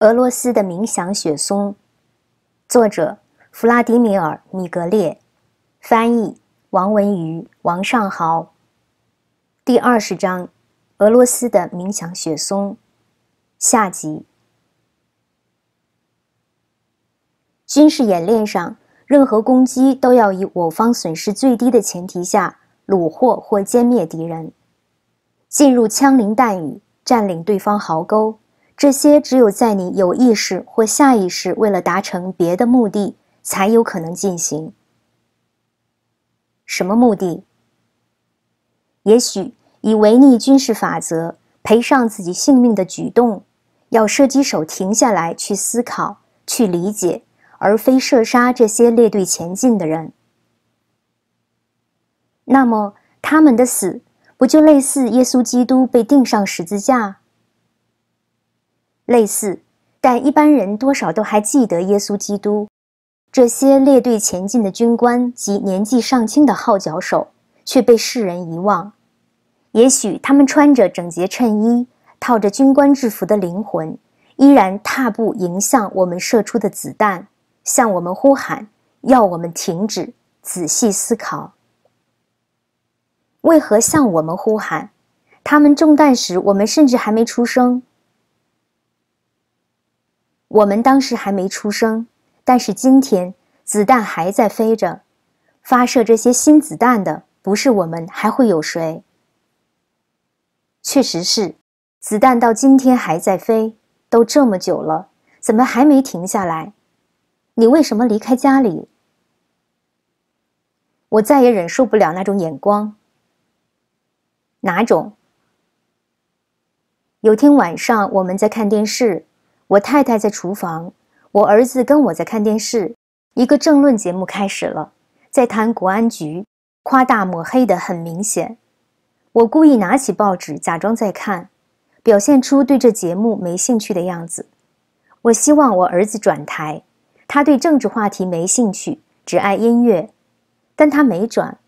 俄罗斯的冥想雪松，作者弗拉迪米尔·米格列，翻译王文瑜、王尚豪。第二十章：俄罗斯的冥想雪松下集。军事演练上，任何攻击都要以我方损失最低的前提下，虏获或歼灭敌人，进入枪林弹雨，占领对方壕沟。这些只有在你有意识或下意识为了达成别的目的才有可能进行。什么目的？也许以违逆军事法则、赔上自己性命的举动，要射击手停下来去思考、去理解，而非射杀这些列队前进的人。那么他们的死，不就类似耶稣基督被钉上十字架？类似，但一般人多少都还记得耶稣基督。这些列队前进的军官及年纪尚轻的号角手却被世人遗忘。也许他们穿着整洁衬衣、套着军官制服的灵魂，依然踏步迎向我们射出的子弹，向我们呼喊，要我们停止，仔细思考。为何向我们呼喊？他们中弹时，我们甚至还没出生。我们当时还没出生，但是今天子弹还在飞着。发射这些新子弹的不是我们，还会有谁？确实是，子弹到今天还在飞，都这么久了，怎么还没停下来？你为什么离开家里？我再也忍受不了那种眼光。哪种？有天晚上我们在看电视。我太太在厨房，我儿子跟我在看电视，一个政论节目开始了，在谈国安局，夸大抹黑的很明显。我故意拿起报纸，假装在看，表现出对这节目没兴趣的样子。我希望我儿子转台，他对政治话题没兴趣，只爱音乐，但他没转。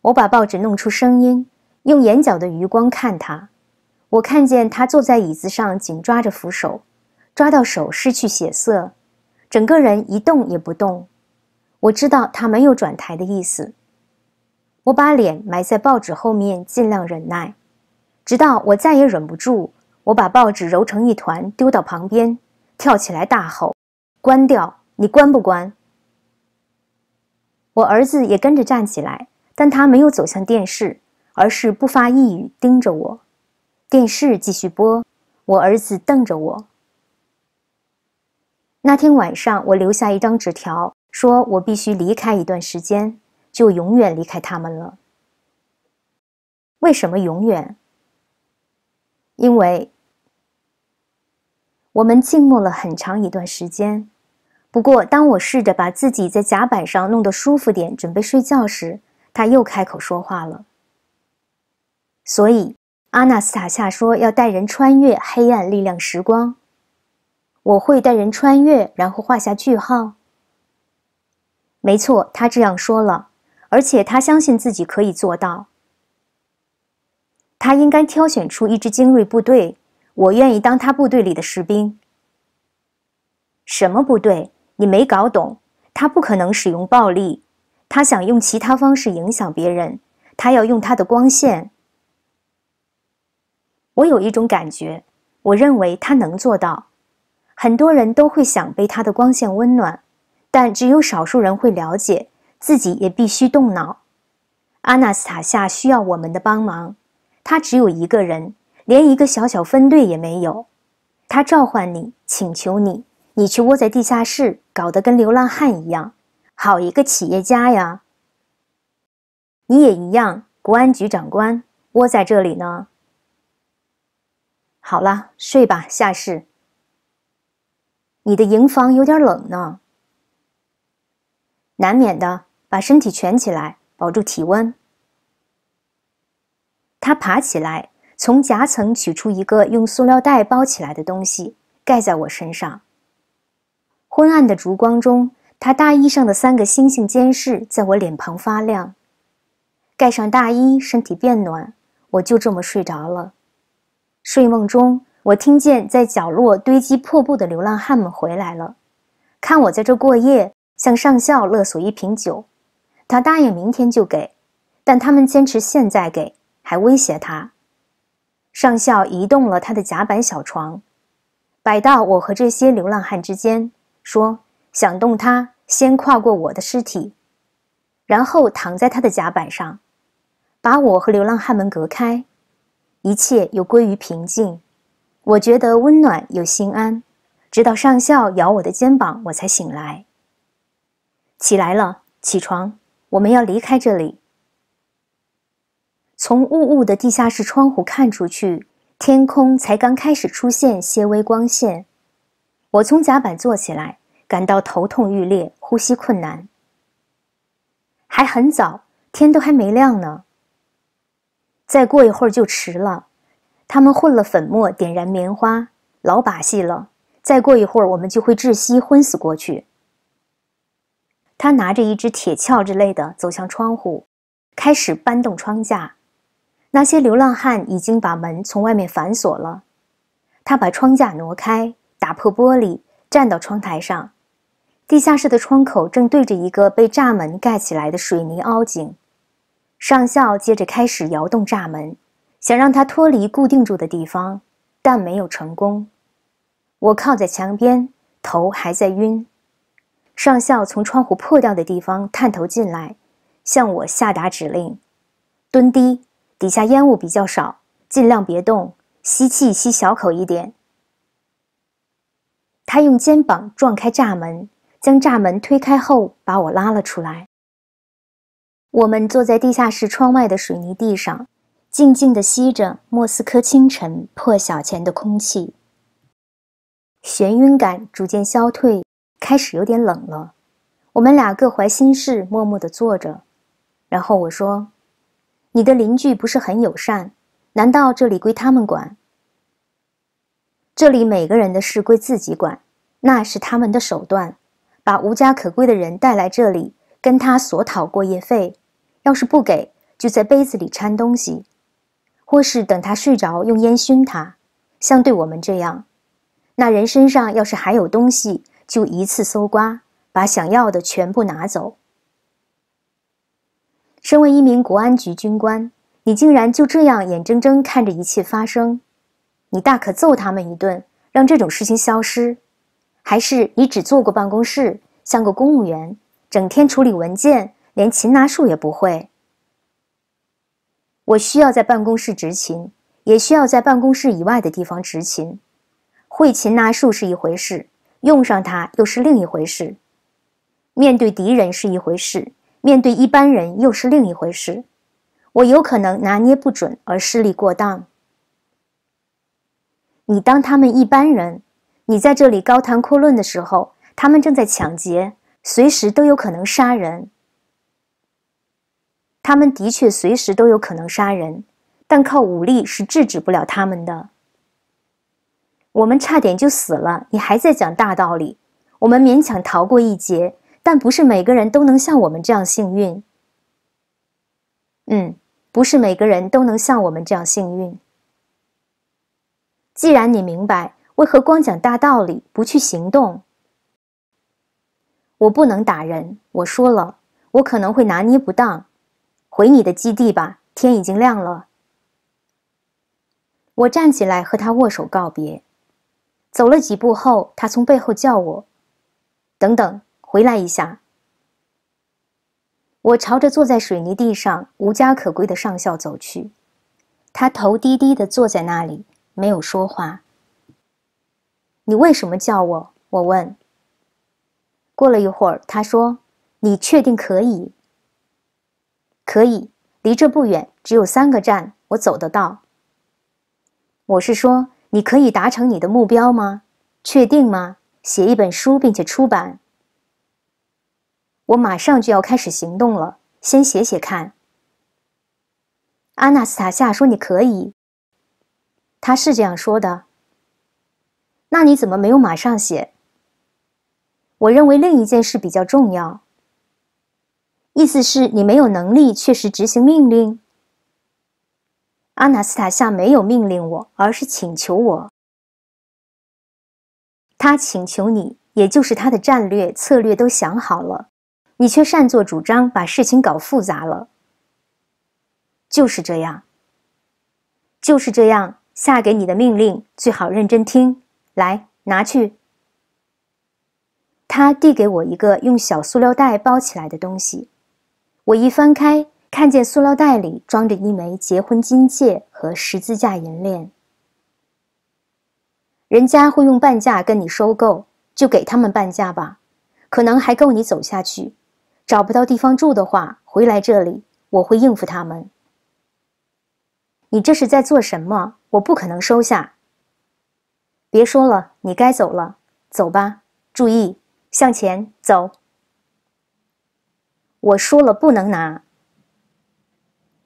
我把报纸弄出声音，用眼角的余光看他，我看见他坐在椅子上，紧抓着扶手。抓到手，失去血色，整个人一动也不动。我知道他没有转台的意思。我把脸埋在报纸后面，尽量忍耐，直到我再也忍不住。我把报纸揉成一团，丢到旁边，跳起来大吼：“关掉！你关不关？”我儿子也跟着站起来，但他没有走向电视，而是不发一语，盯着我。电视继续播，我儿子瞪着我。那天晚上，我留下一张纸条，说我必须离开一段时间，就永远离开他们了。为什么永远？因为，我们静默了很长一段时间。不过，当我试着把自己在甲板上弄得舒服点，准备睡觉时，他又开口说话了。所以，阿纳斯塔夏说要带人穿越黑暗力量时光。我会带人穿越，然后画下句号。没错，他这样说了，而且他相信自己可以做到。他应该挑选出一支精锐部队，我愿意当他部队里的士兵。什么部队？你没搞懂。他不可能使用暴力，他想用其他方式影响别人。他要用他的光线。我有一种感觉，我认为他能做到。很多人都会想被它的光线温暖，但只有少数人会了解。自己也必须动脑。阿纳斯塔夏需要我们的帮忙，他只有一个人，连一个小小分队也没有。他召唤你，请求你，你却窝在地下室，搞得跟流浪汉一样。好一个企业家呀！你也一样，国安局长官窝在这里呢。好了，睡吧，夏氏。你的营房有点冷呢，难免的，把身体蜷起来，保住体温。他爬起来，从夹层取出一个用塑料袋包起来的东西，盖在我身上。昏暗的烛光中，他大衣上的三个星星监视在我脸庞发亮。盖上大衣，身体变暖，我就这么睡着了。睡梦中。我听见在角落堆积破布的流浪汉们回来了，看我在这过夜，向上校勒索一瓶酒，他答应明天就给，但他们坚持现在给，还威胁他。上校移动了他的甲板小床，摆到我和这些流浪汉之间，说想动他，先跨过我的尸体，然后躺在他的甲板上，把我和流浪汉们隔开，一切又归于平静。我觉得温暖又心安，直到上校咬我的肩膀，我才醒来。起来了，起床，我们要离开这里。从雾雾的地下室窗户看出去，天空才刚开始出现些微光线。我从甲板坐起来，感到头痛欲裂，呼吸困难。还很早，天都还没亮呢。再过一会儿就迟了。他们混了粉末，点燃棉花，老把戏了。再过一会儿，我们就会窒息，昏死过去。他拿着一只铁锹之类的，走向窗户，开始搬动窗架。那些流浪汉已经把门从外面反锁了。他把窗架挪开，打破玻璃，站到窗台上。地下室的窗口正对着一个被栅门盖起来的水泥凹井。上校接着开始摇动栅门。想让他脱离固定住的地方，但没有成功。我靠在墙边，头还在晕。上校从窗户破掉的地方探头进来，向我下达指令：蹲低，底下烟雾比较少，尽量别动，吸气吸小口一点。他用肩膀撞开栅门，将栅门推开后，把我拉了出来。我们坐在地下室窗外的水泥地上。静静地吸着莫斯科清晨破晓前的空气，眩晕感逐渐消退，开始有点冷了。我们俩各怀心事，默默地坐着。然后我说：“你的邻居不是很友善？难道这里归他们管？这里每个人的事归自己管，那是他们的手段，把无家可归的人带来这里，跟他索讨过夜费，要是不给，就在杯子里掺东西。”或是等他睡着，用烟熏他，像对我们这样。那人身上要是还有东西，就一次搜刮，把想要的全部拿走。身为一名国安局军官，你竟然就这样眼睁睁看着一切发生？你大可揍他们一顿，让这种事情消失。还是你只做过办公室，像个公务员，整天处理文件，连擒拿术也不会？我需要在办公室执勤，也需要在办公室以外的地方执勤。会擒拿术是一回事，用上它又是另一回事。面对敌人是一回事，面对一般人又是另一回事。我有可能拿捏不准而失力过当。你当他们一般人，你在这里高谈阔论的时候，他们正在抢劫，随时都有可能杀人。他们的确随时都有可能杀人，但靠武力是制止不了他们的。我们差点就死了，你还在讲大道理。我们勉强逃过一劫，但不是每个人都能像我们这样幸运。嗯，不是每个人都能像我们这样幸运。既然你明白为何光讲大道理不去行动，我不能打人。我说了，我可能会拿捏不当。回你的基地吧，天已经亮了。我站起来和他握手告别，走了几步后，他从背后叫我：“等等，回来一下。”我朝着坐在水泥地上无家可归的上校走去，他头低低的坐在那里，没有说话。“你为什么叫我？”我问。过了一会儿，他说：“你确定可以？”可以，离这不远，只有三个站，我走得到。我是说，你可以达成你的目标吗？确定吗？写一本书并且出版。我马上就要开始行动了，先写写看。阿纳斯塔夏说：“你可以。”他是这样说的。那你怎么没有马上写？我认为另一件事比较重要。意思是，你没有能力确实执行命令。阿纳斯塔夏没有命令我，而是请求我。他请求你，也就是他的战略、策略都想好了，你却擅作主张，把事情搞复杂了。就是这样，就是这样。下给你的命令，最好认真听。来，拿去。他递给我一个用小塑料袋包起来的东西。我一翻开，看见塑料袋里装着一枚结婚金戒和十字架银链。人家会用半价跟你收购，就给他们半价吧，可能还够你走下去。找不到地方住的话，回来这里，我会应付他们。你这是在做什么？我不可能收下。别说了，你该走了，走吧。注意，向前走。我说了不能拿。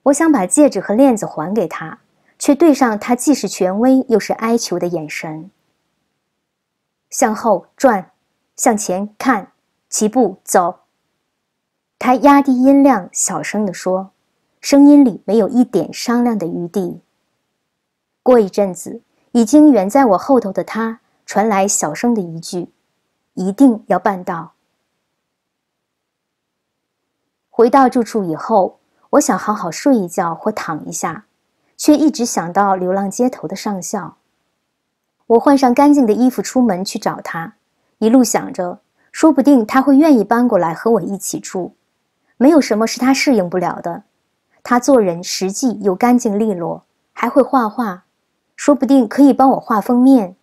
我想把戒指和链子还给他，却对上他既是权威又是哀求的眼神。向后转，向前看，齐步走。他压低音量，小声地说，声音里没有一点商量的余地。过一阵子，已经远在我后头的他传来小声的一句：“一定要办到。”回到住处以后，我想好好睡一觉或躺一下，却一直想到流浪街头的上校。我换上干净的衣服出门去找他，一路想着，说不定他会愿意搬过来和我一起住。没有什么是他适应不了的，他做人实际又干净利落，还会画画，说不定可以帮我画封面，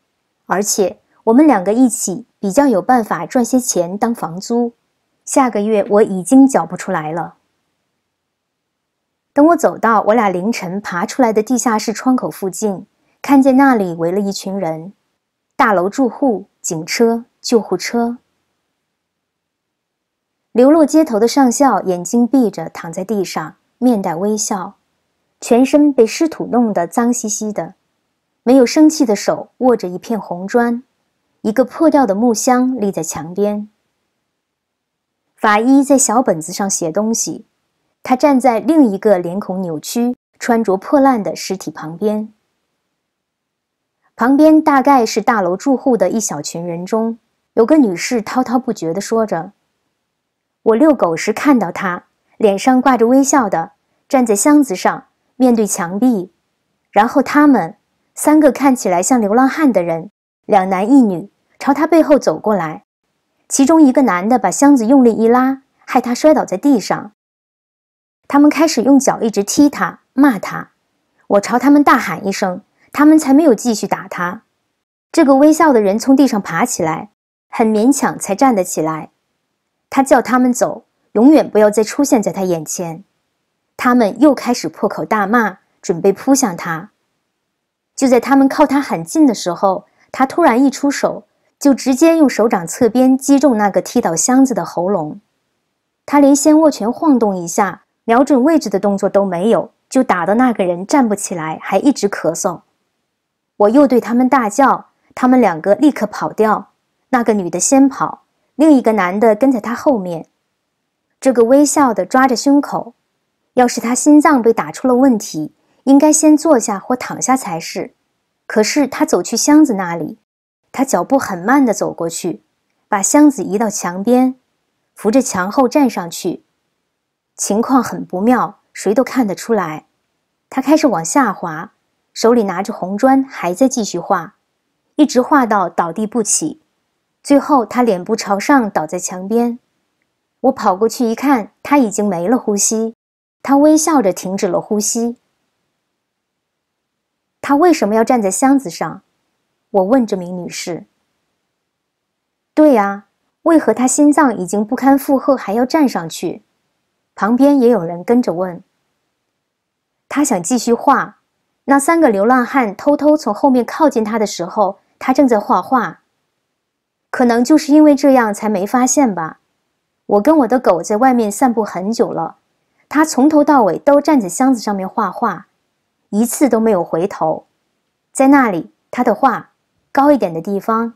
而且我们两个一起比较有办法赚些钱当房租。下个月我已经缴不出来了。等我走到我俩凌晨爬出来的地下室窗口附近，看见那里围了一群人，大楼住户、警车、救护车。流落街头的上校眼睛闭着，躺在地上，面带微笑，全身被湿土弄得脏兮兮的，没有生气的手握着一片红砖，一个破掉的木箱立在墙边。法医在小本子上写东西，他站在另一个脸孔扭曲、穿着破烂的尸体旁边。旁边大概是大楼住户的一小群人中，有个女士滔滔不绝地说着：“我遛狗时看到他，脸上挂着微笑的，站在箱子上，面对墙壁。然后他们三个看起来像流浪汉的人，两男一女，朝他背后走过来。”其中一个男的把箱子用力一拉，害他摔倒在地上。他们开始用脚一直踢他、骂他。我朝他们大喊一声，他们才没有继续打他。这个微笑的人从地上爬起来，很勉强才站得起来。他叫他们走，永远不要再出现在他眼前。他们又开始破口大骂，准备扑向他。就在他们靠他很近的时候，他突然一出手。就直接用手掌侧边击中那个踢倒箱子的喉咙，他连先握拳晃动一下瞄准位置的动作都没有，就打的那个人站不起来，还一直咳嗽。我又对他们大叫，他们两个立刻跑掉。那个女的先跑，另一个男的跟在他后面。这个微笑的抓着胸口，要是他心脏被打出了问题，应该先坐下或躺下才是。可是他走去箱子那里。他脚步很慢地走过去，把箱子移到墙边，扶着墙后站上去。情况很不妙，谁都看得出来。他开始往下滑，手里拿着红砖，还在继续画，一直画到倒地不起。最后，他脸部朝上倒在墙边。我跑过去一看，他已经没了呼吸。他微笑着停止了呼吸。他为什么要站在箱子上？我问这名女士：“对啊，为何他心脏已经不堪负荷还要站上去？”旁边也有人跟着问：“他想继续画。”那三个流浪汉偷偷从后面靠近他的时候，他正在画画，可能就是因为这样才没发现吧。我跟我的狗在外面散步很久了，他从头到尾都站在箱子上面画画，一次都没有回头。在那里，他的画。高一点的地方，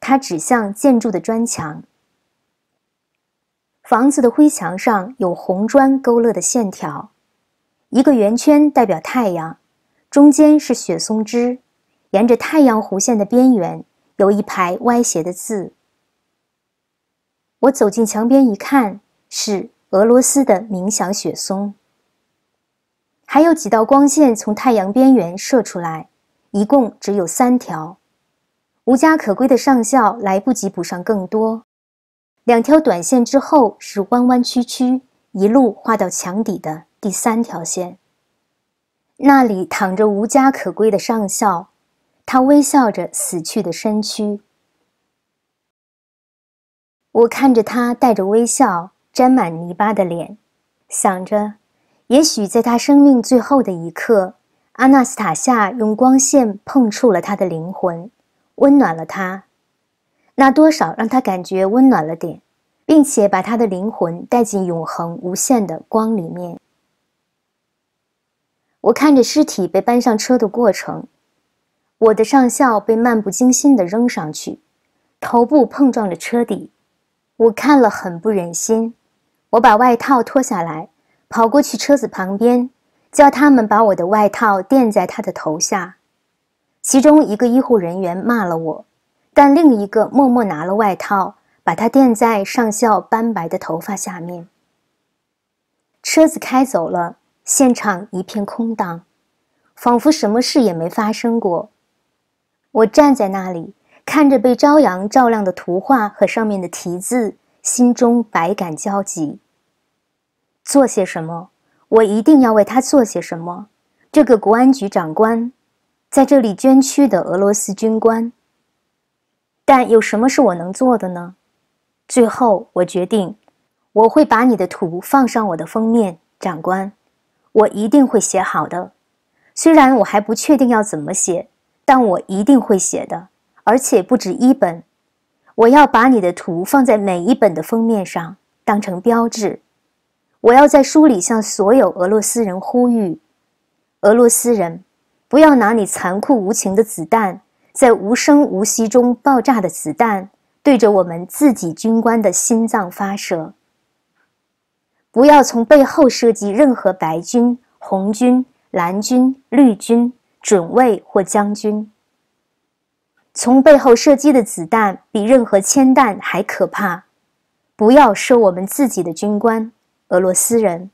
它指向建筑的砖墙。房子的灰墙上有红砖勾勒的线条，一个圆圈代表太阳，中间是雪松枝，沿着太阳弧线的边缘有一排歪斜的字。我走进墙边一看，是俄罗斯的冥想雪松。还有几道光线从太阳边缘射出来。一共只有三条，无家可归的上校来不及补上更多。两条短线之后是弯弯曲曲、一路画到墙底的第三条线。那里躺着无家可归的上校，他微笑着死去的身躯。我看着他带着微笑、沾满泥巴的脸，想着，也许在他生命最后的一刻。阿纳斯塔夏用光线碰触了他的灵魂，温暖了他，那多少让他感觉温暖了点，并且把他的灵魂带进永恒无限的光里面。我看着尸体被搬上车的过程，我的上校被漫不经心地扔上去，头部碰撞着车底，我看了很不忍心，我把外套脱下来，跑过去车子旁边。叫他们把我的外套垫在他的头下，其中一个医护人员骂了我，但另一个默默拿了外套，把它垫在上校斑白的头发下面。车子开走了，现场一片空荡，仿佛什么事也没发生过。我站在那里，看着被朝阳照亮的图画和上面的题字，心中百感交集。做些什么？我一定要为他做些什么。这个国安局长官，在这里捐躯的俄罗斯军官。但有什么是我能做的呢？最后，我决定，我会把你的图放上我的封面，长官。我一定会写好的，虽然我还不确定要怎么写，但我一定会写的，而且不止一本。我要把你的图放在每一本的封面上，当成标志。我要在书里向所有俄罗斯人呼吁：俄罗斯人，不要拿你残酷无情的子弹，在无声无息中爆炸的子弹，对着我们自己军官的心脏发射。不要从背后射击任何白军、红军、蓝军、绿军、准尉或将军。从背后射击的子弹比任何铅弹还可怕。不要射我们自己的军官。俄罗斯人。